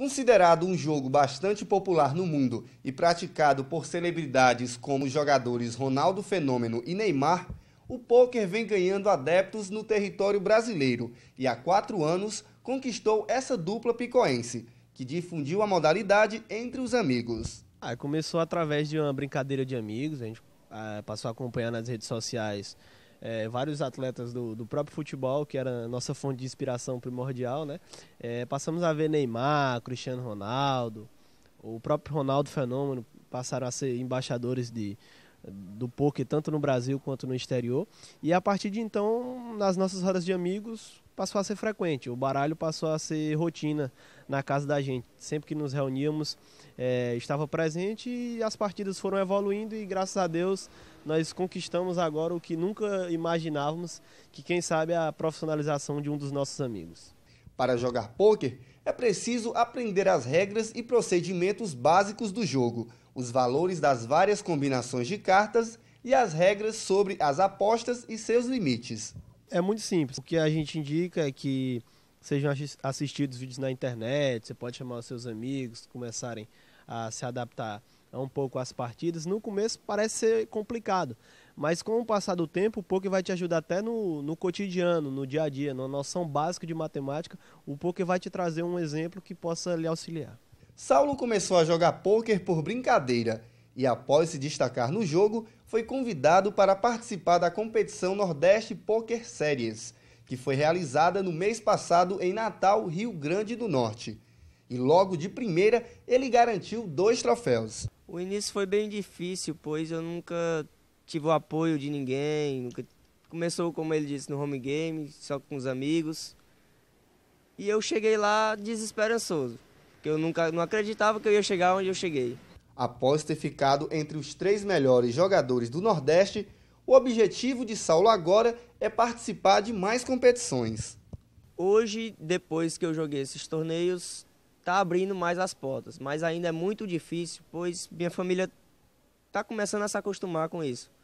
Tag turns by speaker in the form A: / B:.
A: Considerado um jogo bastante popular no mundo e praticado por celebridades como os jogadores Ronaldo Fenômeno e Neymar, o pôquer vem ganhando adeptos no território brasileiro e há quatro anos conquistou essa dupla picoense, que difundiu a modalidade entre os amigos.
B: Aí ah, começou através de uma brincadeira de amigos, a gente ah, passou a acompanhar nas redes sociais é, vários atletas do, do, próprio futebol, que era nossa fonte de inspiração primordial, né? É, passamos a ver Neymar, Cristiano Ronaldo, o próprio Ronaldo Fenômeno passaram a ser embaixadores de, do poker tanto no Brasil quanto no exterior. E a partir de então, nas nossas rodas de amigos, passou a ser frequente, o baralho passou a ser rotina na casa da gente. Sempre que nos reuníamos, é, estava presente e as partidas foram evoluindo e graças a Deus nós conquistamos agora o que nunca imaginávamos, que quem sabe é a profissionalização de um dos nossos amigos. Para jogar pôquer, é preciso
A: aprender as regras e procedimentos básicos do jogo, os valores das várias combinações de cartas e as regras sobre as apostas e seus limites
B: é muito simples. O que a gente indica é que sejam assistidos vídeos na internet, você pode chamar os seus amigos, começarem a se adaptar um pouco às partidas. No começo parece ser complicado, mas com o passar do tempo, o poker vai te ajudar até no, no cotidiano, no dia a dia, na noção básica de matemática. O poker vai te trazer um exemplo que possa lhe auxiliar.
A: Saulo começou a jogar poker por brincadeira e, após se destacar no jogo, foi convidado para participar da competição Nordeste Poker Series, que foi realizada no mês passado em Natal, Rio Grande do Norte. E logo de primeira, ele garantiu dois troféus.
C: O início foi bem difícil, pois eu nunca tive o apoio de ninguém. Nunca... Começou, como ele disse, no home game, só com os amigos. E eu cheguei lá desesperançoso, porque eu nunca não acreditava que eu ia chegar onde eu cheguei. Após ter ficado entre os três
A: melhores jogadores do Nordeste, o objetivo de Saulo agora é participar de mais competições.
C: Hoje, depois que eu joguei esses torneios, está abrindo mais as portas, mas ainda é muito difícil, pois minha família está começando a se acostumar com isso.